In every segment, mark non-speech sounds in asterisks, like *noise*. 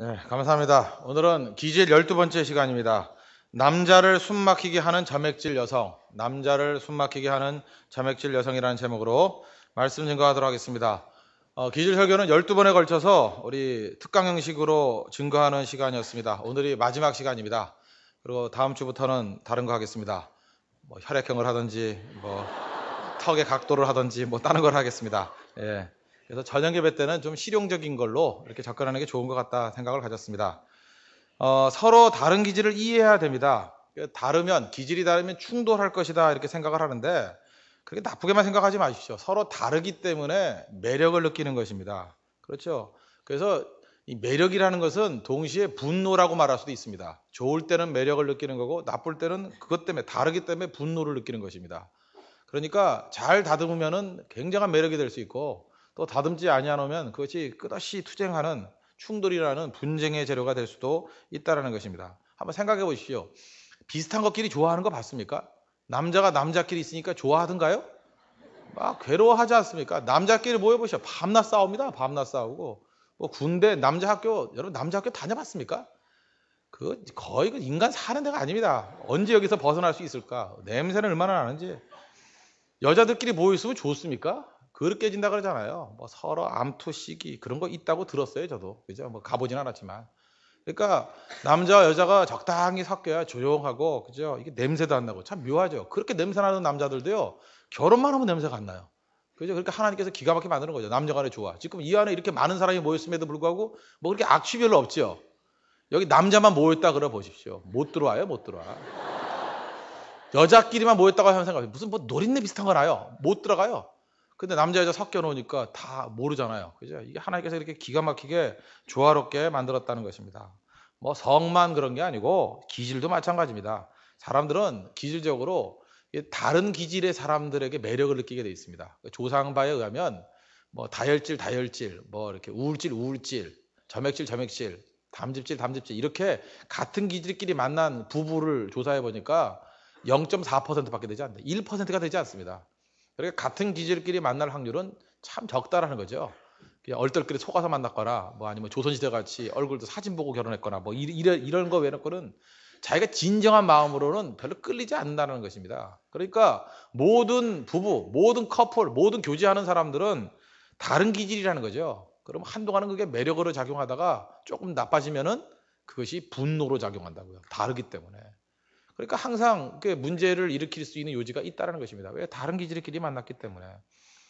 네, 감사합니다. 오늘은 기질 12번째 시간입니다. 남자를 숨막히게 하는 자맥질 여성, 남자를 숨막히게 하는 자맥질 여성이라는 제목으로 말씀 증거하도록 하겠습니다. 어, 기질 설교는 12번에 걸쳐서 우리 특강 형식으로 증거하는 시간이었습니다. 오늘이 마지막 시간입니다. 그리고 다음 주부터는 다른 거 하겠습니다. 뭐 혈액형을 하든지, 뭐 턱의 각도를 하든지, 뭐 다른 걸 하겠습니다. 예. 그래서 전형 예배 때는 좀 실용적인 걸로 이렇게 접근하는 게 좋은 것 같다 생각을 가졌습니다. 어, 서로 다른 기질을 이해해야 됩니다. 그 다르면 기질이 다르면 충돌할 것이다 이렇게 생각을 하는데 그렇게 나쁘게만 생각하지 마십시오. 서로 다르기 때문에 매력을 느끼는 것입니다. 그렇죠? 그래서 이 매력이라는 것은 동시에 분노라고 말할 수도 있습니다. 좋을 때는 매력을 느끼는 거고 나쁠 때는 그것 때문에 다르기 때문에 분노를 느끼는 것입니다. 그러니까 잘 다듬으면은 굉장한 매력이 될 수 있고 또 다듬지 아니하면 노 그것이 끝없이 투쟁하는 충돌이라는 분쟁의 재료가 될 수도 있다라는 것입니다. 한번 생각해 보십시오. 비슷한 것끼리 좋아하는 거 봤습니까? 남자가 남자끼리 있으니까 좋아하던가요? 막 괴로워하지 않습니까? 남자끼리 모여보시오. 밤낮 싸웁니다. 밤낮 싸우고. 뭐 군대, 남자 학교, 여러분 남자 학교 다녀봤습니까? 그 거의 그 인간 사는 데가 아닙니다. 언제 여기서 벗어날 수 있을까? 냄새는 얼마나 나는지. 여자들끼리 모여 있으면 좋습니까? 그렇게 진다 그러잖아요. 뭐 서로 암투 시기 그런 거 있다고 들었어요, 저도. 그죠? 뭐 가보진 않았지만. 그러니까 남자와 여자가 적당히 섞여야 조용하고 그죠? 이게 냄새도 안 나고 참 묘하죠. 그렇게 냄새 나는 남자들도요. 결혼만 하면 냄새가 안 나요. 그죠? 그러니까 하나님께서 기가 막히게 만드는 거죠. 남녀 간의 조화. 지금 이 안에 이렇게 많은 사람이 모였음에도 불구하고 뭐 그렇게 악취 별로 없죠. 여기 남자만 모였다 그래 보십시오. 못 들어와요, 못 들어와. 여자끼리만 모였다고 하면 생각해 무슨 뭐 노린내 비슷한 거 나요. 못 들어가요. 근데 남자 여자 섞여 놓으니까 다 모르잖아요. 그죠? 이게 하나님께서 이렇게 기가 막히게 조화롭게 만들었다는 것입니다. 뭐 성만 그런 게 아니고 기질도 마찬가지입니다. 사람들은 기질적으로 다른 기질의 사람들에게 매력을 느끼게 돼 있습니다. 그 조상바에 의하면 뭐 다혈질 다혈질 뭐 이렇게 우울질 우울질 점액질 점액질 담즙질 담즙질 이렇게 같은 기질끼리 만난 부부를 조사해 보니까 0.4%밖에 되지 않는데 1%가 되지 않습니다. 그러니까 같은 기질끼리 만날 확률은 참 적다라는 거죠. 얼떨결에 속아서 만났거나 뭐 아니면 조선시대 같이 얼굴도 사진 보고 결혼했거나 뭐 이래, 이런 거 외에는 자기가 진정한 마음으로는 별로 끌리지 않는다는 것입니다. 그러니까 모든 부부, 모든 커플, 모든 교제하는 사람들은 다른 기질이라는 거죠. 그럼 한동안은 그게 매력으로 작용하다가 조금 나빠지면은 그것이 분노로 작용한다고요. 다르기 때문에. 그러니까 항상 문제를 일으킬 수 있는 요지가 있다는 것입니다. 왜 다른 기질끼리 만났기 때문에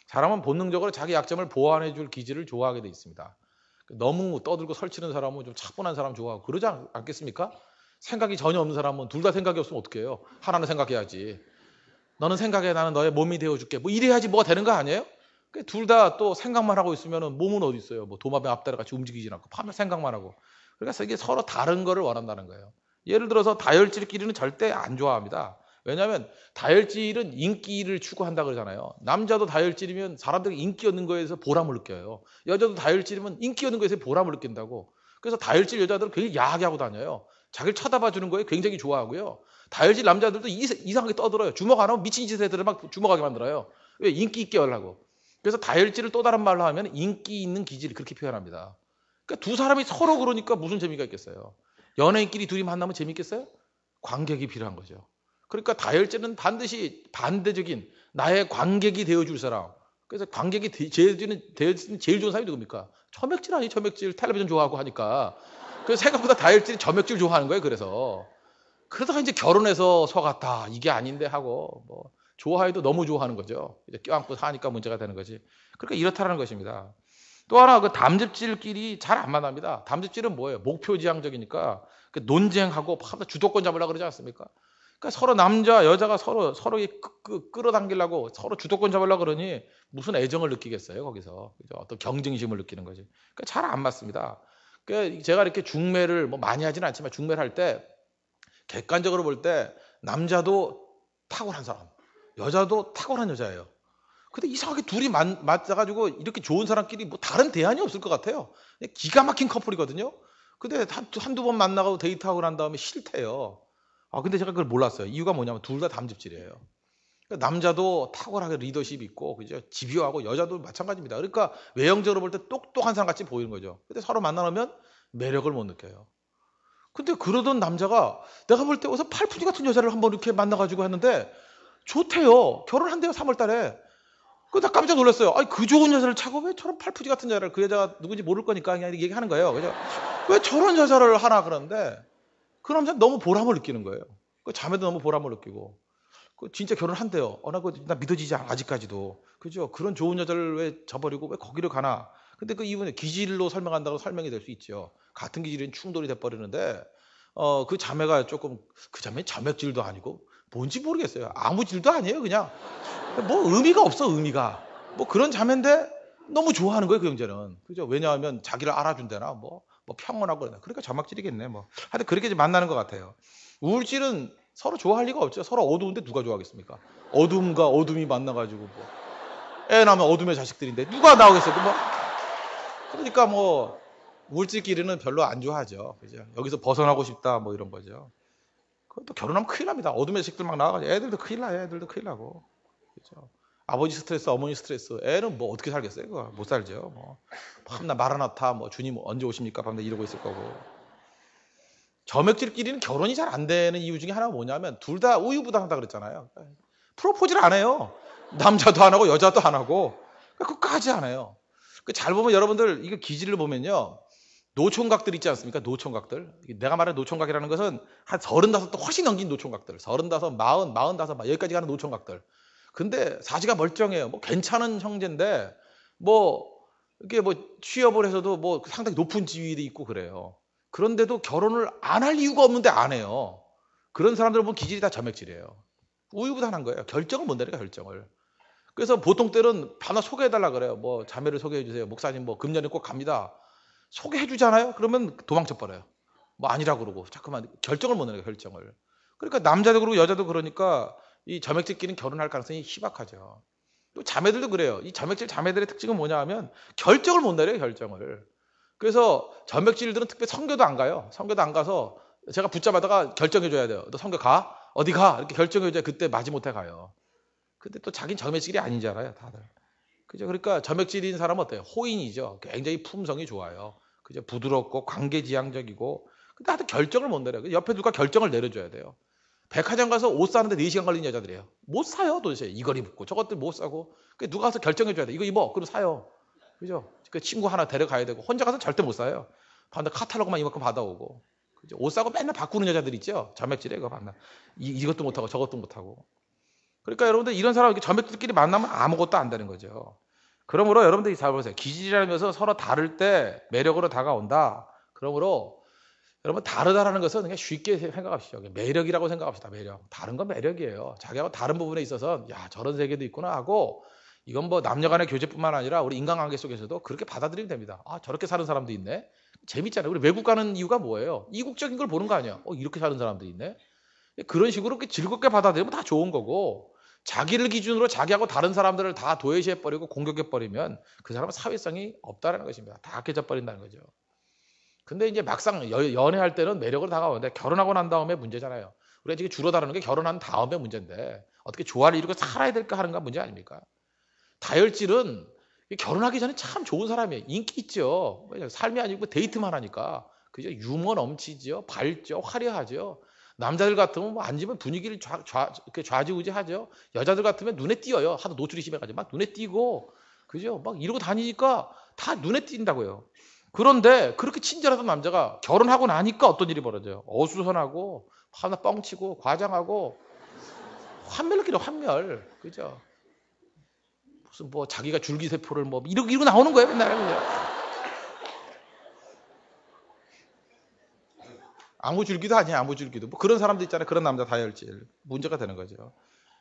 사람은 본능적으로 자기 약점을 보완해줄 기질을 좋아하게 돼 있습니다. 그 너무 떠들고 설치는 사람은 좀 차분한 사람 좋아하고 그러지 않겠습니까? 생각이 전혀 없는 사람은 둘 다 생각이 없으면 어떡 해요? 하나는 생각해야지. 너는 생각해 나는 너의 몸이 되어줄게. 뭐 이래야지 뭐가 되는 거 아니에요? 그 둘다 또 생각만 하고 있으면 몸은 어디 있어요? 뭐 도마뱀 앞다리 같이 움직이진 않고 파면 생각만 하고. 그러니까 이게 서로 다른 거를 원한다는 거예요. 예를 들어서 다혈질끼리는 절대 안 좋아합니다. 왜냐하면 다혈질은 인기를 추구한다 그러잖아요. 남자도 다혈질이면 사람들이 인기 얻는 거에서 보람을 느껴요. 여자도 다혈질이면 인기 얻는 거에서 보람을 느낀다고. 그래서 다혈질 여자들은 굉장히 야하게 하고 다녀요. 자기를 쳐다봐 주는 거에 굉장히 좋아하고요. 다혈질 남자들도 이상하게 떠들어요. 주먹 안 하면 미친 짓 애들을 막 주먹하게 만들어요. 왜 인기 있게 하려고. 그래서 다혈질을 또 다른 말로 하면 인기 있는 기질 그렇게 표현합니다. 그러니까 두 사람이 서로 그러니까 무슨 재미가 있겠어요. 연예인끼리 둘이 만나면 재밌겠어요? 관객이 필요한 거죠. 그러니까 다혈제는 반드시 반대적인 나의 관객이 되어줄 사람. 그래서 관객이 되, 제일, 되어주는 제일 좋은 사람이 누굽니까? 점액질 아니 점액질 텔레비전 좋아하고 하니까. 그래서 생각보다 다혈질이 점액질 좋아하는 거예요. 그래서 그러다가 이제 결혼해서 속았다 이게 아닌데 하고 뭐 좋아해도 너무 좋아하는 거죠. 이제 껴안고 사니까 문제가 되는 거지. 그러니까 이렇다라는 것입니다. 또 하나 그 담즙질끼리 잘 안 만납니다. 담즙질은 뭐예요? 목표지향적이니까 그 논쟁하고 파막 주도권 잡으려 그러지 않습니까? 그러니까 서로 남자 여자가 서로 서로 그, 끌어당기려고 서로 주도권 잡으려 그러니 무슨 애정을 느끼겠어요 거기서 그죠? 어떤 경쟁심을 느끼는 거지. 그러니까 잘 안 맞습니다. 그러니까 제가 이렇게 중매를 뭐 많이 하지는 않지만 중매를 할 때 객관적으로 볼 때 남자도 탁월한 사람, 여자도 탁월한 여자예요. 근데 이상하게 둘이 맞, 아가지고 이렇게 좋은 사람끼리 뭐 다른 대안이 없을 것 같아요. 기가 막힌 커플이거든요. 근데 한, 한두 번 만나고 데이트하고 난 다음에 싫대요. 아, 근데 제가 그걸 몰랐어요. 이유가 뭐냐면 둘 다 담즙질이에요. 그니까 남자도 탁월하게 리더십 있고, 그죠? 집요하고 여자도 마찬가지입니다. 그러니까 외형적으로 볼 때 똑똑한 사람 같이 보이는 거죠. 근데 서로 만나면 매력을 못 느껴요. 근데 그러던 남자가 내가 볼때 어디서 팔푼이 같은 여자를 한번 이렇게 만나가지고 했는데 좋대요. 결혼한대요, 3월 달에. 그나 깜짝 놀랐어요. 아니 그 좋은 여자를 차고 왜 저런 팔푸지 같은 여자를 그 여자가 누군지 모를 거니까 그냥 얘기하는 거예요. 그죠? 왜 저런 여자를 하나 그러는데그 남자 너무 보람을 느끼는 거예요. 그잠에도 너무 보람을 느끼고 그 진짜 결혼한대요. 어나 그 그나 믿어지지 않아 아직까지도 그죠? 그런 좋은 여자를 왜 저버리고 왜 거기를 가나? 근데 그 이분의 기질로 설명한다고 설명이 될 수 있죠. 같은 기질인 충돌이 돼버리는데 어 그 자매가 조금 그 자매 자매질도 아니고 뭔지 모르겠어요. 아무 질도 아니에요, 그냥. 뭐 의미가 없어, 의미가. 뭐 그런 자매인데 너무 좋아하는 거예요, 그 형제는. 그죠? 왜냐하면 자기를 알아준다나 뭐, 뭐 평온하고 그러니까 자막질이겠네, 뭐. 하여튼 그렇게 만나는 것 같아요. 우울질은 서로 좋아할 리가 없죠. 서로 어두운데 누가 좋아하겠습니까? 어둠과 어둠이 만나가지고 뭐. 애나면 어둠의 자식들인데 누가 나오겠어요? 뭐. 그러니까 뭐 우울질끼리는 별로 안 좋아하죠. 그죠? 여기서 벗어나고 싶다 뭐 이런 거죠. 그것도 결혼하면 큰일 납니다. 어둠의 식들 막 나와가지고 애들도 큰일 나요. 애들도 큰일 나고. 그죠? 렇 아버지 스트레스, 어머니 스트레스. 애는 뭐 어떻게 살겠어요? 그거 못 살죠. 뭐. 밤낮 말아놨다. 뭐 주님 언제 오십니까? 밤낮 이러고 있을 거고. 점액질끼리는 결혼이 잘 안 되는 이유 중에 하나가 뭐냐면 둘 다 우유부단하다 그랬잖아요. 프로포즈를 안 해요. 남자도 안 하고 여자도 안 하고. 그러까까지안 해요. 그 잘 보면 여러분들 이거 기질을 보면요. 노총각들 있지 않습니까? 노총각들. 내가 말하는 노총각이라는 것은 한 서른다섯, 훨씬 넘긴 노총각들. 서른다섯, 마흔, 마흔다섯, 여기까지 가는 노총각들. 근데 사지가 멀쩡해요. 뭐 괜찮은 형제인데, 뭐, 이게 뭐 취업을 해서도 뭐 상당히 높은 지위도 있고 그래요. 그런데도 결혼을 안 할 이유가 없는데 안 해요. 그런 사람들 보면 기질이 다 점액질이에요. 우유부단한 거예요. 결정을 못 내리니까 결정을. 그래서 보통 때는 반나 소개해달라 그래요. 뭐 자매를 소개해주세요. 목사님 뭐 금년에 꼭 갑니다. 소개해 주잖아요. 그러면 도망쳐 버려요. 뭐 아니라 그러고 자꾸만 결정을 못 내요, 결정을. 그러니까 남자도 그러고 여자도 그러니까 이 자매들끼리는 결혼할 가능성이 희박하죠. 또 자매들도 그래요. 이 자매질 자매들의 특징은 뭐냐 하면 결정을 못 내려요, 결정을. 그래서 자매질들은 특별히 성교도 안 가요. 성교도 안 가서 제가 붙잡아다가 결정해 줘야 돼요. 너 성교 가? 어디 가? 이렇게 결정해 줘야 그때 마지못해 가요. 근데 또 자기는 점액질이 아니잖아요, 다들. 그죠? 그러니까 점액질인 사람은 어때요? 호인이죠. 굉장히 품성이 좋아요. 그저 부드럽고 관계지향적이고 근데 하여튼 결정을 못 내려. 그 옆에 누가 결정을 내려줘야 돼요. 백화점 가서 옷 사는데 4시간 걸린 여자들이에요. 못 사요, 도대체. 이걸입고 저것들 못 사고. 누가 가서 결정해줘야 돼. 이거 입어. 그럼 사요. 그죠? 그 친구 하나 데려가야 되고. 혼자 가서 절대 못 사요. 반대 카탈로그만 이만큼 받아오고. 그죠? 옷 사고 맨날 바꾸는 여자들 있죠? 점액질에 이거 만나. 이, 것도 못하고 저것도 못하고. 그러니까 여러분들 이런 사람, 점액들끼리 만나면 아무것도 안 되는 거죠. 그러므로 여러분들이 잘 보세요. 기질이라는 것은 서로 다를 때 매력으로 다가온다. 그러므로 여러분 다르다라는 것은 그냥 쉽게 생각합시다. 매력이라고 생각합시다. 매력. 다른 건 매력이에요. 자기하고 다른 부분에 있어서 야 저런 세계도 있구나 하고 이건 뭐 남녀간의 교제뿐만 아니라 우리 인간관계 속에서도 그렇게 받아들이면 됩니다. 아 저렇게 사는 사람도 있네. 재밌잖아요. 우리 외국 가는 이유가 뭐예요? 이국적인 걸 보는 거 아니야? 어 이렇게 사는 사람도 있네. 그런 식으로 이렇게 즐겁게 받아들이면 다 좋은 거고 자기를 기준으로 자기하고 다른 사람들을 다 도외시해버리고 공격해버리면 그 사람은 사회성이 없다는 것입니다. 다 깨져버린다는 거죠. 근데 이제 막상 연애할 때는 매력으로 다가오는데 결혼하고 난 다음에 문제잖아요. 우리가 지금 주로 다루는 게 결혼한 다음에 문제인데 어떻게 조화를 이루고 살아야 될까 하는가 문제 아닙니까? 다혈질은 결혼하기 전에 참 좋은 사람이에요. 인기 있죠. 삶이 아니고 데이트만 하니까. 그죠? 유머 넘치죠. 밝죠. 화려하죠. 남자들 같으면 뭐 앉으면 분위기를 좌, 좌, 좌지우지하죠. 여자들 같으면 눈에 띄어요. 하도 노출이 심해가지고 막 눈에 띄고 그죠? 막 이러고 다니니까 다 눈에 띈다고요. 그런데 그렇게 친절하던 남자가 결혼하고 나니까 어떤 일이 벌어져요? 어수선하고 하나 뻥치고 과장하고 환멸끼리 을 환멸 그죠? 무슨 뭐 자기가 줄기세포를 뭐 이러고 이러고 나오는 거예요 맨날 그죠? 아무 줄기도 아니야, 아무 줄기도. 뭐 그런 사람도 있잖아요. 그런 남자 다혈질. 문제가 되는 거죠.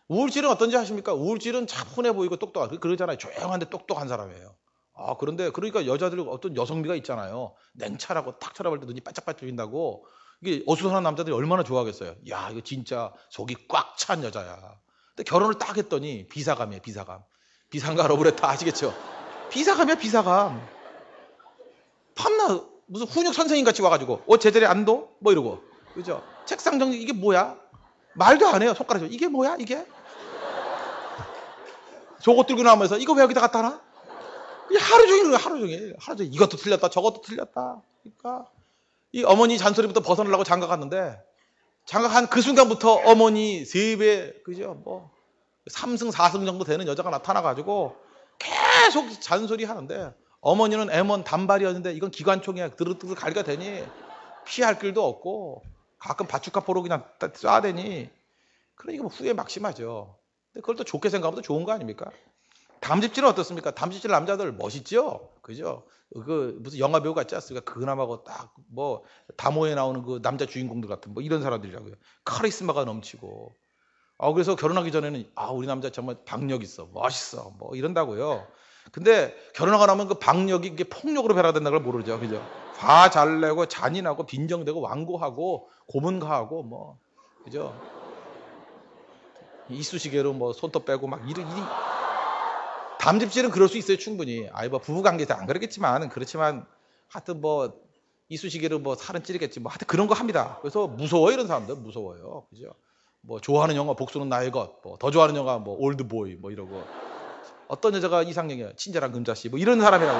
우울질은 어떤지 아십니까? 우울질은 차분해 보이고 똑똑한, 하 그, 그러잖아요. 조용한데 똑똑한 사람이에요. 아, 그런데 그러니까 여자들 어떤 여성미가 있잖아요. 냉철하고 탁 쳐다볼 때 눈이 반짝반짝 빈다고. 이게 어수선한 남자들이 얼마나 좋아하겠어요. 야, 이거 진짜 속이 꽉 찬 여자야. 근데 결혼을 딱 했더니 비사감이에요, 비사감. 비상가 러브레터 아시겠죠? 비사감이야, 비사감. 판나 무슨 훈육 선생님 같이 와가지고 어 제자리 안도 뭐 이러고 그죠? 책상 정리 이게 뭐야? 말도 안 해요 손가락으로 이게 뭐야 이게? 저거 들고 나오면서 이거 왜 여기다 갖다 놔? 하루 종일 하루 종일 하루 종일 이것도 틀렸다 저것도 틀렸다 그러니까 이 어머니 잔소리부터 벗어나려고 장가 갔는데 장가 간 그 순간부터 어머니 세배 그죠 뭐 3승 4승 정도 되는 여자가 나타나 가지고 계속 잔소리 하는데 어머니는 M1 단발이었는데 이건 기관총이야. 드르드르 갈가되니 피할 길도 없고 가끔 바축카포로 그냥 쏴대니 그래 이거 뭐 후회 막심하죠. 근데 그걸 또 좋게 생각하면 좋은 거 아닙니까? 담집질은 어떻습니까? 담집질 남자들 멋있죠? 그죠? 그 무슨 영화 배우 같지 않습니까? 그나마고딱뭐 다모에 나오는 그 남자 주인공들 같은 뭐 이런 사람들이라고요. 카리스마가 넘치고. 어 그래서 결혼하기 전에는 아 우리 남자 정말 박력 있어, 멋있어, 뭐 이런다고요. 근데 결혼하고 나면 그박력이 이게 폭력으로 변화된다는 걸 모르죠. 그죠? 화잘 내고 잔인하고 빈정되고 완고하고 고문가하고 뭐 그죠? 이쑤시개로 뭐 손톱 빼고 막 이런 이 담집질은 그럴 수 있어요 충분히. 아이 뭐 부부 관계에서 안 그러겠지만 그렇지만 하여튼 뭐 이쑤시개로 뭐 살은 찌르겠지 뭐 하여튼 그런 거 합니다. 그래서 무서워 요 이런 사람들 무서워요. 그죠? 뭐 좋아하는 영화 복수는 나의 것, 뭐더 좋아하는 영화 뭐 올드보이 뭐 이러고 어떤 여자가 이상형이야 친절한 금자씨. 뭐 이런 사람이라고.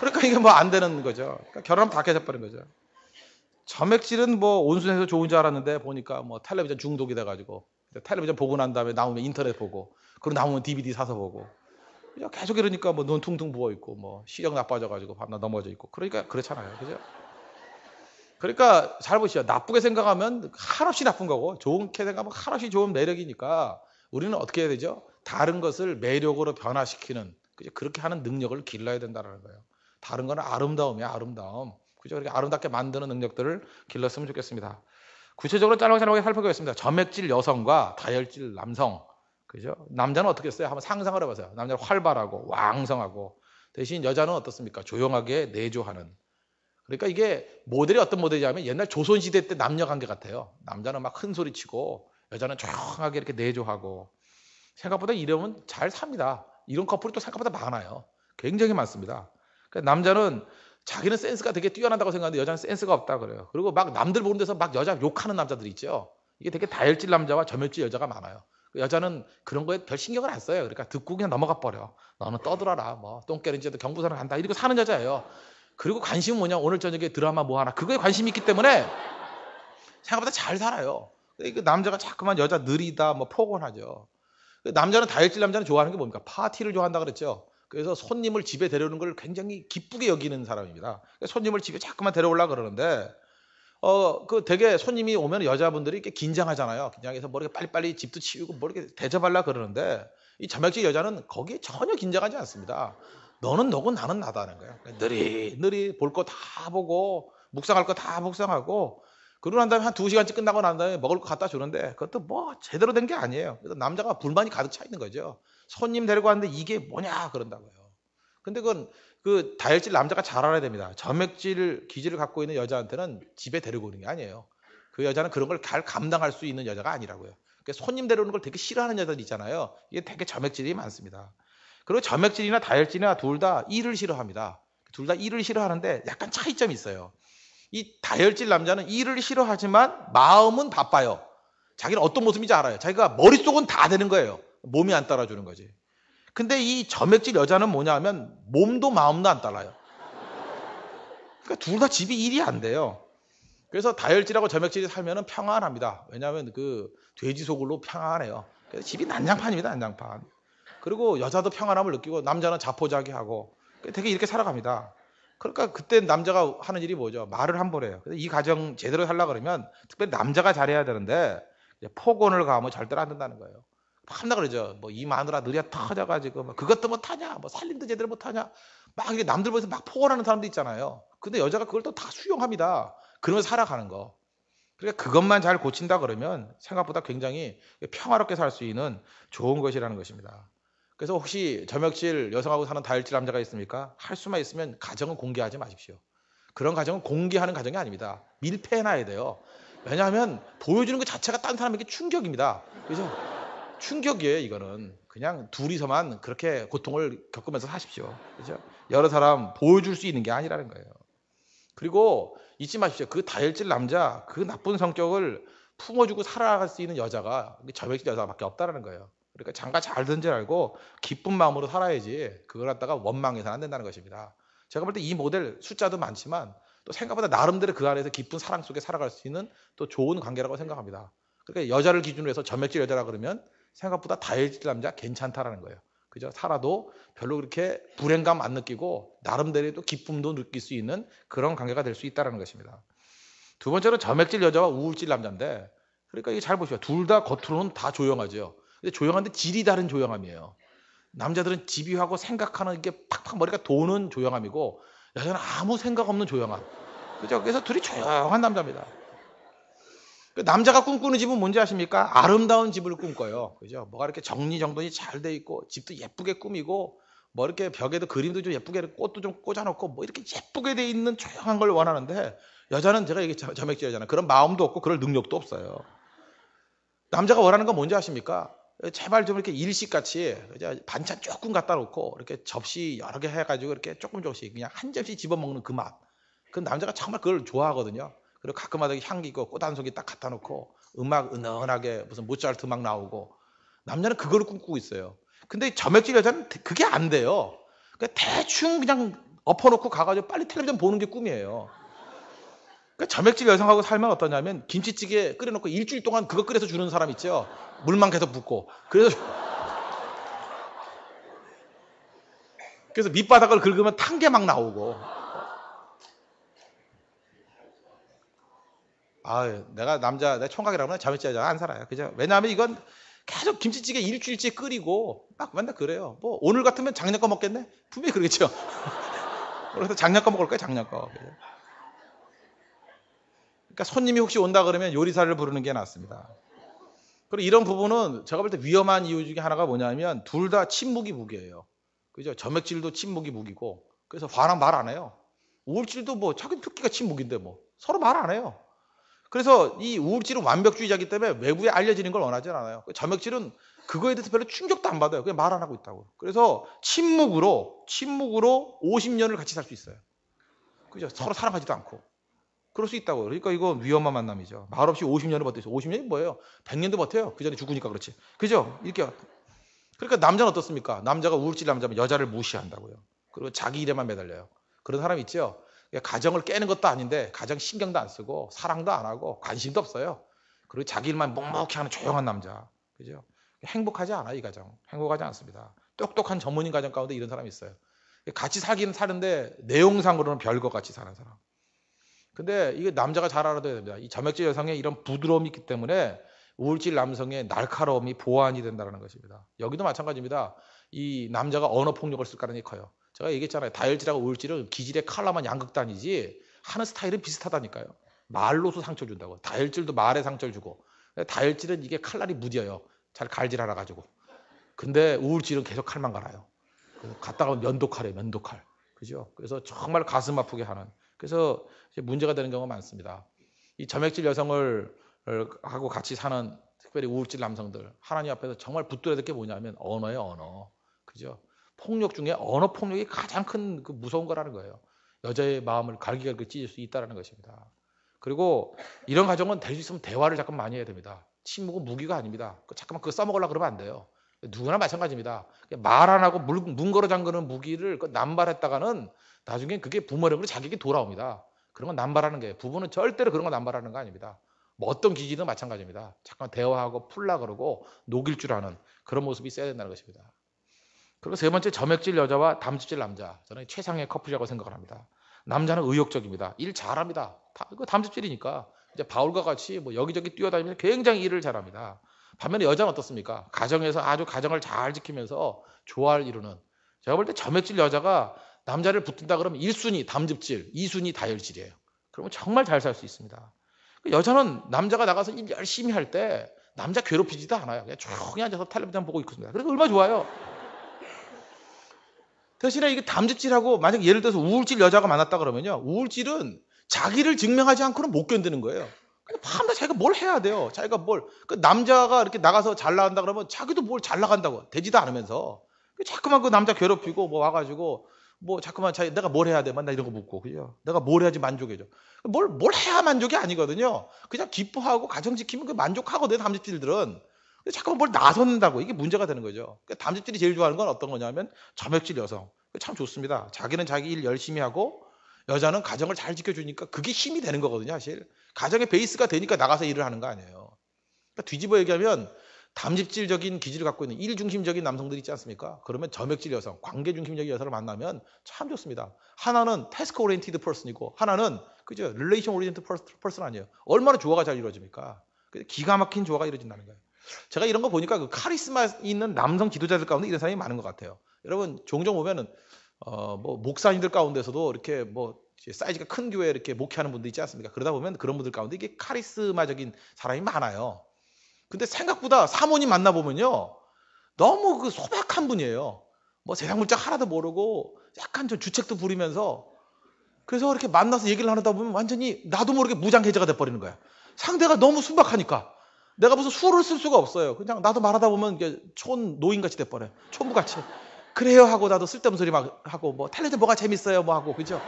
그러니까 이게 뭐 안 되는 거죠. 그러니까 결혼하면 다 깨져버린 거죠. 점액질은 뭐 온순해서 좋은 줄 알았는데 보니까 뭐 텔레비전 중독이 돼가지고 텔레비전 보고 난 다음에 나오면 인터넷 보고 그리고 나오면 DVD 사서 보고 계속 이러니까 뭐 눈 퉁퉁 부어 있고 뭐 시력 나빠져가지고 밤낮 넘어져 있고 그러니까 그렇잖아요, 그죠? 그러니까 잘 보시죠. 나쁘게 생각하면 한없이 나쁜 거고 좋은캐 생각하면 뭐 한없이 좋은 매력이니까 우리는 어떻게 해야 되죠? 다른 것을 매력으로 변화시키는 그죠? 그렇게 하는 능력을 길러야 된다는 거예요. 다른 거는 아름다움이야, 아름다움. 그죠? 그렇게 아름답게 만드는 능력들을 길렀으면 좋겠습니다. 구체적으로 짤막짤막하게 살펴보겠습니다. 점액질 여성과 다혈질 남성. 그죠? 남자는 어떻게 써요? 한번 상상을 해보세요. 남자는 활발하고 왕성하고 대신 여자는 어떻습니까? 조용하게 내조하는. 그러니까 이게 모델이 어떤 모델이냐면 옛날 조선시대 때 남녀 관계 같아요. 남자는 막 큰 소리 치고 여자는 조용하게 이렇게 내조하고 생각보다 이러면 잘 삽니다. 이런 커플이 또 생각보다 많아요. 굉장히 많습니다. 그러니까 남자는 자기는 센스가 되게 뛰어난다고 생각하는데 여자는 센스가 없다 그래요. 그리고 막 남들 보는 데서 막 여자 욕하는 남자들 있죠. 이게 되게 다혈질 남자와 점혈질 여자가 많아요. 그 여자는 그런 거에 별 신경을 안 써요. 그러니까 듣고 그냥 넘어가 버려. 너는 떠들어라. 뭐 똥개는지도 경부선을 간다. 이러고 사는 여자예요. 그리고 관심 뭐냐? 오늘 저녁에 드라마 뭐 하나. 그거에 관심이 있기 때문에 생각보다 잘 살아요. 그 남자가 자꾸만 여자 느리다 뭐 폭언하죠. 그 남자는 다혈질 남자는 좋아하는 게 뭡니까? 파티를 좋아한다 그랬죠. 그래서 손님을 집에 데려오는 걸 굉장히 기쁘게 여기는 사람입니다. 그러니까 손님을 집에 자꾸만 데려올라 그러는데 어그 되게 손님이 오면 여자분들이 이렇게 긴장하잖아요. 긴장해서 머리가 뭐 빨리빨리 집도 치우고 뭐 이렇게 대접하려 그러는데 이 점액질 여자는 거기에 전혀 긴장하지 않습니다. 너는 너고 나는 나다는 하 거예요. 느리느리볼 거다 그러니까 보고 묵상할 거 다 묵상하고 그러고 난 다음에 한 두시간째 끝나고 난 다음에 먹을 거 갖다 주는데 그것도 뭐 제대로 된 게 아니에요. 그래서 남자가 불만이 가득 차 있는 거죠. 손님 데리고 왔는데 이게 뭐냐 그런다고요. 근데 그건 그 다혈질 남자가 잘 알아야 됩니다. 점액질 기질을 갖고 있는 여자한테는 집에 데리고 오는 게 아니에요. 그 여자는 그런 걸 잘 감당할 수 있는 여자가 아니라고요. 그러니까 손님 데려오는 걸 되게 싫어하는 여자들 있잖아요. 이게 되게 점액질이 많습니다. 그리고 점액질이나 다혈질이나 둘 다 일을 싫어합니다. 둘 다 일을 싫어하는데 약간 차이점이 있어요. 이 다혈질 남자는 일을 싫어하지만 마음은 바빠요. 자기는 어떤 모습인지 알아요. 자기가 머릿속은 다 되는 거예요. 몸이 안 따라주는 거지. 근데 이 점액질 여자는 뭐냐 하면 몸도 마음도 안 따라요. 그러니까 둘 다 집이 일이 안 돼요. 그래서 다혈질하고 점액질이 살면은 평안합니다. 왜냐하면 그 돼지 속으로 평안해요. 그래서 집이 난장판입니다, 난장판. 그리고 여자도 평안함을 느끼고 남자는 자포자기하고 되게 이렇게 살아갑니다. 그러니까 그때 남자가 하는 일이 뭐죠? 말을 함부로 해요. 이 가정 제대로 살라 그러면 특별히 남자가 잘해야 되는데 폭언을 가하면 절대로 안 된다는 거예요. 한다 그러죠. 뭐 이 마누라 느려 터져가지고 뭐 그것도 못하냐, 뭐 살림도 제대로 못하냐, 막 이게 남들 보면서 막 폭언하는 사람도 있잖아요. 근데 여자가 그걸 또 다 수용합니다. 그러면 살아가는 거. 그러니까 그것만 잘 고친다 그러면 생각보다 굉장히 평화롭게 살 수 있는 좋은 것이라는 것입니다. 그래서 혹시 점역질 여성하고 사는 다혈질 남자가 있습니까? 할 수만 있으면 가정은 공개하지 마십시오. 그런 가정은 공개하는 가정이 아닙니다. 밀폐해놔야 돼요. 왜냐하면 보여주는 것 자체가 딴 사람에게 충격입니다. 그래서 충격이에요, 이거는. 그냥 둘이서만 그렇게 고통을 겪으면서 사십시오. 그죠? 여러 사람 보여줄 수 있는 게 아니라는 거예요. 그리고 잊지 마십시오. 그 다혈질 남자, 그 나쁜 성격을 품어주고 살아갈 수 있는 여자가 저백질 여자밖에 없다라는 거예요. 그러니까 장가 잘든줄 알고 기쁜 마음으로 살아야지 그걸 갖다가 원망해서는 안 된다는 것입니다. 제가 볼 때 이 모델 숫자도 많지만 또 생각보다 나름대로 그 안에서 깊은 사랑 속에 살아갈 수 있는 또 좋은 관계라고 생각합니다. 그러니까 여자를 기준으로 해서 점액질 여자라 그러면 생각보다 다혈질 남자 괜찮다라는 거예요. 그죠? 살아도 별로 그렇게 불행감 안 느끼고 나름대로 또 기쁨도 느낄 수 있는 그런 관계가 될 수있다는 것입니다. 두 번째로 점액질 여자와 우울질 남자인데 그러니까 이게 잘 보시죠. 둘다 겉으로는 다 조용하죠. 근데 조용한데 질이 다른 조용함이에요. 남자들은 집요하고 생각하는 게 팍팍 머리가 도는 조용함이고 여자는 아무 생각 없는 조용함. 그죠? 그래서 둘이 조용한 남자입니다. 그 남자가 꿈꾸는 집은 뭔지 아십니까? 아름다운 집을 꿈꿔요. 그죠? 뭐가 이렇게 정리정돈이 잘 돼 있고 집도 예쁘게 꾸미고 뭐 이렇게 벽에도 그림도 좀 예쁘게 꽃도 좀 꽂아놓고 뭐 이렇게 예쁘게 돼 있는 조용한 걸 원하는데 여자는 제가 이게 자맥질하잖아 그런 마음도 없고 그럴 능력도 없어요. 남자가 원하는 건 뭔지 아십니까? 제발 좀 이렇게 일식 같이 반찬 조금 갖다 놓고 이렇게 접시 여러 개 해가지고 이렇게 조금 조금씩 그냥 한 접시 집어 먹는 그 맛. 그 남자가 정말 그걸 좋아하거든요. 그리고 가끔마다 향기 있고 꽃한 송이 딱 갖다 놓고 음악 은은하게 무슨 모차르트 막 나오고 남자는 그걸 꿈꾸고 있어요. 근데 점액질 여자는 그게 안 돼요. 그 대충 그냥 엎어놓고 가가지고 빨리 텔레비전 보는 게 꿈이에요. 그러니까 자맥집 여성하고 살면 어떠냐면 김치찌개 끓여놓고 일주일 동안 그거 끓여서 주는 사람 있죠. 물만 계속 붓고. 그래서 *laughs* 그래서 밑바닥을 긁으면 탄 게 막 나오고. 아, 내가 남자, 내 총각이라면 자매집 여자 안 살아요. 그죠? 왜냐하면 이건 계속 김치찌개 일주일째 끓이고 막 맨날 그래요. 뭐 오늘 같으면 작년 거 먹겠네? 분명히 그러겠죠. 그래서 *laughs* 작년 거 먹을 거야요 작년 거. 그죠? 그러니까 손님이 혹시 온다 그러면 요리사를 부르는 게 낫습니다. 그리고 이런 부분은 제가 볼 때 위험한 이유 중에 하나가 뭐냐면 둘 다 침묵이 무기예요. 그죠? 점액질도 침묵이 무기고 그래서 화랑 말안 해요. 우울질도 뭐 자기 특기가 침묵인데 뭐 서로 말 안 해요. 그래서 이 우울질은 완벽주의자기 때문에 외부에 알려지는 걸 원하지 않아요. 그 점액질은 그거에 대해서 별로 충격도 안 받아요. 그냥 말 안 하고 있다고. 그래서 침묵으로 침묵으로 50년을 같이 살 수 있어요. 그죠? 서로 사랑하지도 않고. 그럴 수 있다고. 그러니까 이건 위험한 만남이죠. 말없이 50년을 버텼어 50년이 뭐예요? 100년도 버텨요. 그 전에 죽으니까 그렇지. 그죠? 이렇게. 그러니까 남자는 어떻습니까? 남자가 우울질 남자면 여자를 무시한다고요. 그리고 자기 일에만 매달려요. 그런 사람 있죠? 그러니까 가정을 깨는 것도 아닌데 가정 신경도 안 쓰고 사랑도 안 하고 관심도 없어요. 그리고 자기 일만 묵묵히 하는 조용한 남자. 그죠? 행복하지 않아, 이 가정. 행복하지 않습니다. 똑똑한 전문인 가정 가운데 이런 사람이 있어요. 같이 살기는 사는데 내용상으로는 별것 같이 사는 사람. 근데 이게 남자가 잘 알아둬야 됩니다. 이 점액질 여성의 이런 부드러움이 있기 때문에 우울질 남성의 날카로움이 보완이 된다는 것입니다. 여기도 마찬가지입니다. 이 남자가 언어 폭력을 쓸 가능성이 커요. 제가 얘기했잖아요. 다혈질하고 우울질은 기질의 칼라만 양극단이지 하는 스타일은 비슷하다니까요. 말로서 상처 준다고. 다혈질도 말에 상처를 주고. 다혈질은 이게 칼날이 무뎌요. 잘 갈질 않아 가지고. 근데 우울질은 계속 칼만 갈아요. 갔다가 면도칼이에요. 면도칼. 그죠? 그래서 정말 가슴 아프게 하는. 그래서 문제가 되는 경우가 많습니다. 이 점액질 여성을 하고 같이 사는 특별히 우울질 남성들 하나님 앞에서 정말 붙들어야 될 게 뭐냐면 언어의 언어 그죠? 폭력 중에 언어 폭력이 가장 큰 그 무서운 거라는 거예요. 여자의 마음을 갈기갈기 찢을 수 있다라는 것입니다. 그리고 이런 가정은 될 수 있으면 대화를 자꾸 많이 해야 됩니다. 침묵은 무기가 아닙니다. 그 잠깐만 그거 써먹으려고 그러면 안 돼요. 누구나 마찬가지입니다. 말 안 하고 문 걸어 잠그는 무기를 그 남발했다가는 나중에 그게 부모력으로 자격이 돌아옵니다. 그런 건 남발하는 게 부부는 절대로 그런 거 남발하는 거 아닙니다. 뭐 어떤 기기도 마찬가지입니다. 잠깐 대화하고 풀라 그러고 녹일 줄 아는 그런 모습이 있어야 된다는 것입니다. 그리고 세 번째 점액질 여자와 담즙질 남자. 저는 최상의 커플이라고 생각을 합니다. 남자는 의욕적입니다. 일 잘합니다. 다, 담즙질이니까. 이제 바울과 같이 뭐 여기저기 뛰어다니면서 굉장히 일을 잘합니다. 반면에 여자는 어떻습니까? 가정에서 아주 가정을 잘 지키면서 조화를 이루는 제가 볼 때 점액질 여자가 남자를 붙든다 그러면 1순위 담즙질, 2순위 다혈질이에요. 그러면 정말 잘 살 수 있습니다. 그 여자는 남자가 나가서 일 열심히 할 때 남자 괴롭히지도 않아요. 그냥 조용히 앉아서 텔레비전 보고 있습니다. 그래서 얼마나 좋아요. 대신에 이게 담즙질하고 만약 예를 들어서 우울질 여자가 만났다 그러면요. 우울질은 자기를 증명하지 않고는 못 견디는 거예요. 밤낮 자기가 뭘 해야 돼요. 자기가 뭘. 그 남자가 이렇게 나가서 잘 나간다 그러면 자기도 뭘 잘 나간다고. 되지도 않으면서. 그 자꾸만 그 남자 괴롭히고 뭐 와가지고 뭐 자꾸만 자기 내가 뭘 해야 돼? 만나 이런 거 묻고 그죠? 내가 뭘 해야지 만족해져? 뭘뭘 해야 만족이 아니거든요. 그냥 기뻐하고 가정 지키면 그 만족하거든 담즙질들은. 자꾸만 뭘 나선다고 이게 문제가 되는 거죠. 그러니까 담즙질이 제일 좋아하는 건 어떤 거냐면 점액질 여성. 참 좋습니다. 자기는 자기 일 열심히 하고 여자는 가정을 잘 지켜주니까 그게 힘이 되는 거거든요, 사실. 가정의 베이스가 되니까 나가서 일을 하는 거 아니에요. 그러니까 뒤집어 얘기하면 담집질적인 기질을 갖고 있는 일중심적인 남성들이 있지 않습니까? 그러면 점액질 여성, 관계 중심적인 여성을 만나면 참 좋습니다. 하나는 태스크 오리엔티드 퍼슨이고 하나는 그죠? 릴레이션 오리엔티드 퍼슨 아니에요. 얼마나 조화가 잘 이루어집니까? 기가 막힌 조화가 이루어진다는 거예요. 제가 이런 거 보니까 그 카리스마 있는 남성 지도자들 가운데 이런 사람이 많은 것 같아요. 여러분 종종 보면은 어뭐 목사님들 가운데서도 이렇게 뭐 사이즈가 큰 교회 이렇게 목회하는 분들 있지 않습니까? 그러다 보면 그런 분들 가운데 이게 카리스마적인 사람이 많아요. 근데 생각보다 사모님 만나보면요. 너무 그 소박한 분이에요. 뭐 세상 물정 하나도 모르고 약간 좀 주책도 부리면서 그래서 이렇게 만나서 얘기를 하다 보면 완전히 나도 모르게 무장해제가 돼버리는 거야. 상대가 너무 순박하니까 내가 무슨 수를 쓸 수가 없어요. 그냥 나도 말하다 보면 촌 노인같이 돼버려 촌부같이. 그래요 하고 나도 쓸데없는 소리 막 하고 뭐 탤런트 뭐가 재밌어요 뭐 하고 그죠?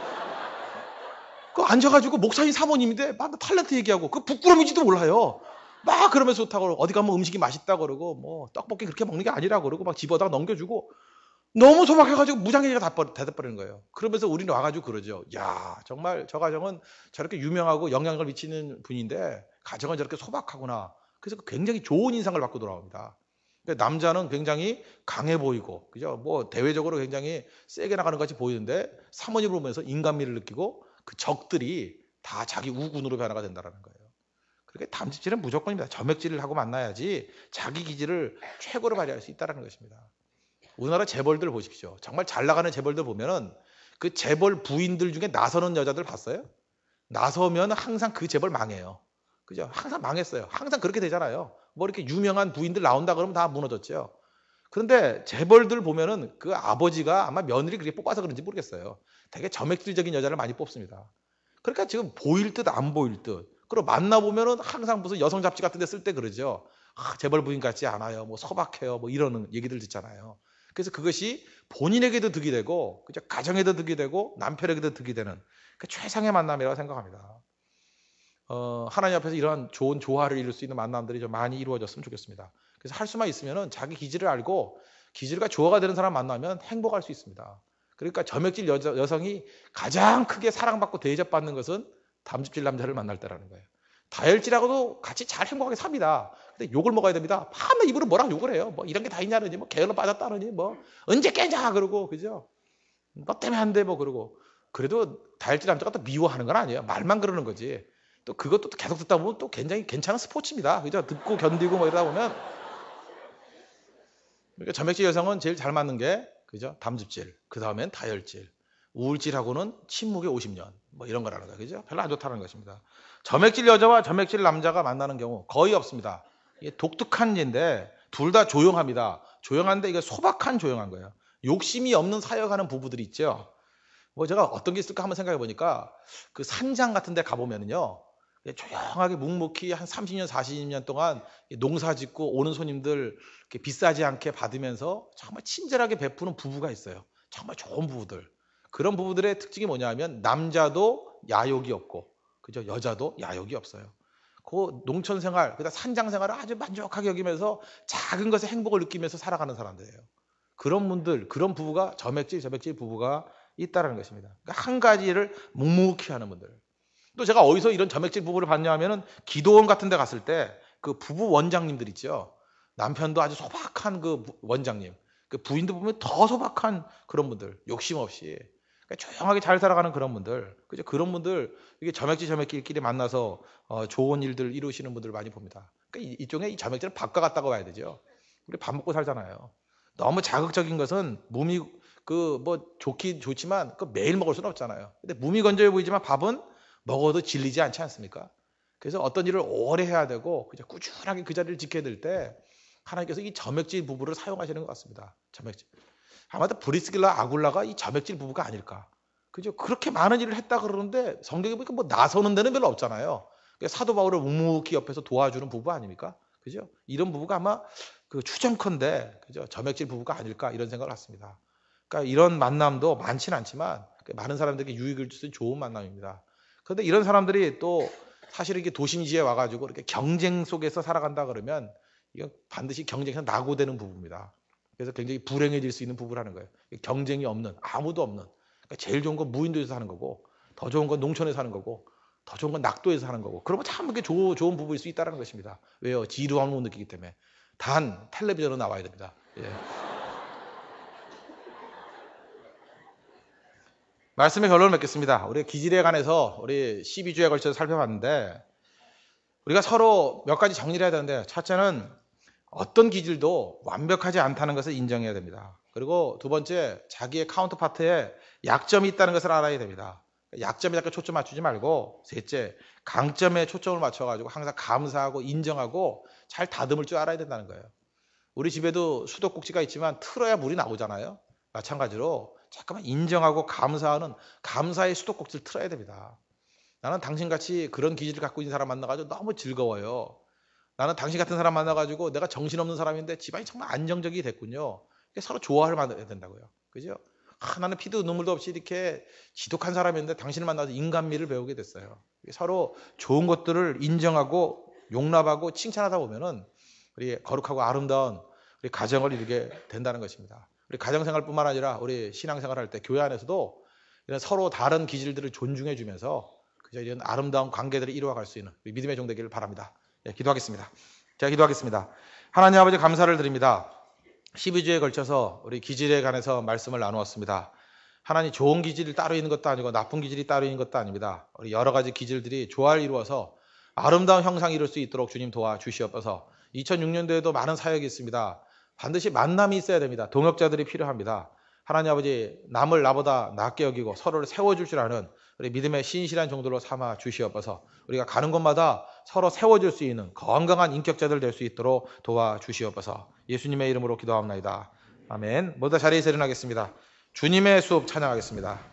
그 앉아가지고 목사님 사모님인데 막 탤런트 얘기하고 그 부끄러움인지도 몰라요. 막 그러면서 좋다고 그러고 어디 가면 음식이 맛있다 그러고 뭐 떡볶이 그렇게 먹는 게 아니라 그러고 막 집어다가 넘겨주고 너무 소박해가지고 무장해제가 다대답버리는 거예요. 그러면서 우리는 와가지고 그러죠. 야 정말 저 가정은 저렇게 유명하고 영향을 미치는 분인데 가정은 저렇게 소박하구나. 그래서 그 굉장히 좋은 인상을 받고 돌아옵니다. 그러 그러니까 남자는 굉장히 강해 보이고 그죠? 뭐 대외적으로 굉장히 세게 나가는 것 같이 보이는데 사모님을 보면서 인간미를 느끼고 그 적들이 다 자기 우군으로 변화가 된다라는 거예요. 그렇게 담집질은 무조건입니다. 점액질을 하고 만나야지 자기 기질을 최고로 발휘할 수 있다는 것입니다. 우리나라 재벌들 보십시오. 정말 잘 나가는 재벌들 보면은 그 재벌 부인들 중에 나서는 여자들 봤어요? 나서면 항상 그 재벌 망해요. 그죠? 항상 망했어요. 항상 그렇게 되잖아요. 뭐 이렇게 유명한 부인들 나온다 그러면 다 무너졌죠. 그런데 재벌들 보면은 그 아버지가 아마 며느리 그렇게 뽑아서 그런지 모르겠어요. 되게 점액질적인 여자를 많이 뽑습니다. 그러니까 지금 보일 듯 안 보일 듯 그리고 만나보면은 항상 무슨 여성 잡지 같은 데 쓸 때 그러죠. 아, 재벌 부인 같지 않아요. 뭐 소박해요. 뭐 이러는 얘기들 듣잖아요. 그래서 그것이 본인에게도 득이 되고, 그죠? 가정에도 득이 되고, 남편에게도 득이 되는 그 최상의 만남이라고 생각합니다. 어, 하나님 앞에서 이러한 좋은 조화를 이룰 수 있는 만남들이 좀 많이 이루어졌으면 좋겠습니다. 그래서 할 수만 있으면은 자기 기질을 알고 기질과 조화가 되는 사람 만나면 행복할 수 있습니다. 그러니까 점액질 여성이 가장 크게 사랑받고 대접받는 것은 담즙질 남자를 만날 때라는 거예요. 다혈질하고도 같이 잘 행복하게 삽니다. 근데 욕을 먹어야 됩니다. 밤에 입으로 뭐라고 욕을 해요. 뭐 이런 게 다있냐는지뭐 게을러 빠졌다느니, 뭐 언제 깨냐, 그러고, 그죠? 너 때문에 안 돼, 뭐 그러고. 그래도 다혈질 남자가 또 미워하는 건 아니에요. 말만 그러는 거지. 또 그것도 또 계속 듣다 보면 또 굉장히 괜찮은 스포츠입니다. 그죠? 듣고 견디고 뭐 이러다 보면. 그러니까 점액질 여성은 제일 잘 맞는 게, 그죠? 담즙질. 그 다음엔 다혈질. 우울질하고는 침묵의 50년 뭐 이런 거라는 거죠. 그죠? 별로 안 좋다는 것입니다. 점액질 여자와 점액질 남자가 만나는 경우 거의 없습니다. 이게 독특한 일인데 둘 다 조용합니다. 조용한데 이게 소박한 조용한 거예요. 욕심이 없는 사역하는 부부들이 있죠. 뭐 제가 어떤 게 있을까 한번 생각해 보니까 그 산장 같은 데 가보면은요. 조용하게 묵묵히 한 30년, 40년 동안 농사 짓고 오는 손님들 비싸지 않게 받으면서 정말 친절하게 베푸는 부부가 있어요. 정말 좋은 부부들. 그런 부부들의 특징이 뭐냐하면 남자도 야욕이 없고 그죠 여자도 야욕이 없어요. 그 농촌 생활, 그다 그러니까 산장 생활을 아주 만족하게 여기면서 작은 것에 행복을 느끼면서 살아가는 사람들이에요. 그런 분들, 그런 부부가 점액질, 점액질 부부가 있다라는 것입니다. 그러니까 한 가지를 묵묵히 하는 분들. 또 제가 어디서 이런 점액질 부부를 봤냐 하면은 기도원 같은 데 갔을 때 그 부부 원장님들 있죠. 남편도 아주 소박한 그 원장님. 그 부인도 보면 더 소박한 그런 분들. 욕심 없이. 그러니까 조용하게 잘 살아가는 그런 분들, 그죠? 그런 분들 이게 점액지 점액끼리 만나서 어, 좋은 일들 이루시는 분들 많이 봅니다. 그러니까 일종의 이 점액지는 밥과 같다고 봐야 되죠. 우리 밥 먹고 살잖아요. 너무 자극적인 것은 몸이 그 뭐 좋긴 좋지만 그 매일 먹을 수는 없잖아요. 근데 몸이 건조해 보이지만 밥은 먹어도 질리지 않지 않습니까? 그래서 어떤 일을 오래 해야 되고 그냥 꾸준하게 그 자리를 지켜야 될 때 하나님께서 이 점액질 부부를 사용하시는 것 같습니다. 점액질. 아마도 브리스길라 아굴라가 이 점액질 부부가 아닐까. 그죠? 그렇게 많은 일을 했다 그러는데 성경에 보니까 뭐 나서는 데는 별로 없잖아요. 그러니까 사도 바울을 묵묵히 옆에서 도와주는 부부 아닙니까? 그죠? 이런 부부가 아마 그 추정컨대 그죠? 점액질 부부가 아닐까 이런 생각을 했습니다. 그러니까 이런 만남도 많지는 않지만 그러니까 많은 사람들에게 유익을 줄 수 있는 좋은 만남입니다. 그런데 이런 사람들이 또 사실 이게 도심지에 와가지고 이렇게 경쟁 속에서 살아간다 그러면 이건 반드시 경쟁에서 낙오되는 부분입니다 그래서 굉장히 불행해질 수 있는 부분을하는 거예요. 경쟁이 없는 아무도 없는 그러니까 제일 좋은 건 무인도에서 사는 거고 더 좋은 건 농촌에서 사는 거고 더 좋은 건 낙도에서 사는 거고 그러면 참 그게 조, 좋은 부분일수 있다는 것입니다. 왜요? 지루함을 못 느끼기 때문에 단 텔레비전으로 나와야 됩니다. 예. *laughs* 말씀의 결론을 맺겠습니다. 우리 기질에 관해서 우리 12주에 걸쳐서 살펴봤는데 우리가 서로 몇 가지 정리를 해야 되는데 첫째는 어떤 기질도 완벽하지 않다는 것을 인정해야 됩니다. 그리고 두 번째, 자기의 카운터파트에 약점이 있다는 것을 알아야 됩니다. 약점에 약간 초점 맞추지 말고, 셋째, 강점에 초점을 맞춰가지고 항상 감사하고 인정하고 잘 다듬을 줄 알아야 된다는 거예요. 우리 집에도 수도꼭지가 있지만 틀어야 물이 나오잖아요. 마찬가지로 잠깐만 인정하고 감사하는 감사의 수도꼭지를 틀어야 됩니다. 나는 당신같이 그런 기질을 갖고 있는 사람 만나가지고 너무 즐거워요. 나는 당신 같은 사람 만나가지고 내가 정신없는 사람인데 집안이 정말 안정적이 됐군요. 서로 조화를 만들어야 된다고요. 그죠? 아, 나는 피도 눈물도 없이 이렇게 지독한 사람인데 당신을 만나서 인간미를 배우게 됐어요. 서로 좋은 것들을 인정하고 용납하고 칭찬하다 보면은 우리 거룩하고 아름다운 우리 가정을 이루게 된다는 것입니다. 우리 가정생활뿐만 아니라 우리 신앙생활할 때 교회 안에서도 이런 서로 다른 기질들을 존중해주면서 그저 이런 아름다운 관계들을 이루어갈 수 있는 믿음의 종 되기를 바랍니다. 예, 기도하겠습니다. 제가 기도하겠습니다. 하나님 아버지 감사를 드립니다. 12주에 걸쳐서 우리 기질에 관해서 말씀을 나누었습니다. 하나님 좋은 기질이 따로 있는 것도 아니고 나쁜 기질이 따로 있는 것도 아닙니다. 우리 여러 가지 기질들이 조화를 이루어서 아름다운 형상이 이룰 수 있도록 주님 도와주시옵소서. 2006년도에도 많은 사역이 있습니다. 반드시 만남이 있어야 됩니다. 동역자들이 필요합니다. 하나님 아버지 남을 나보다 낮게 여기고 서로를 세워줄 줄 아는 우리 믿음의 신실한 정도로 삼아 주시옵소서 우리가 가는 곳마다 서로 세워줄 수 있는 건강한 인격자들 될 수 있도록 도와 주시옵소서 예수님의 이름으로 기도합니다. 아멘. 모두 자리에세련하겠습니다 주님의 수업 찬양하겠습니다.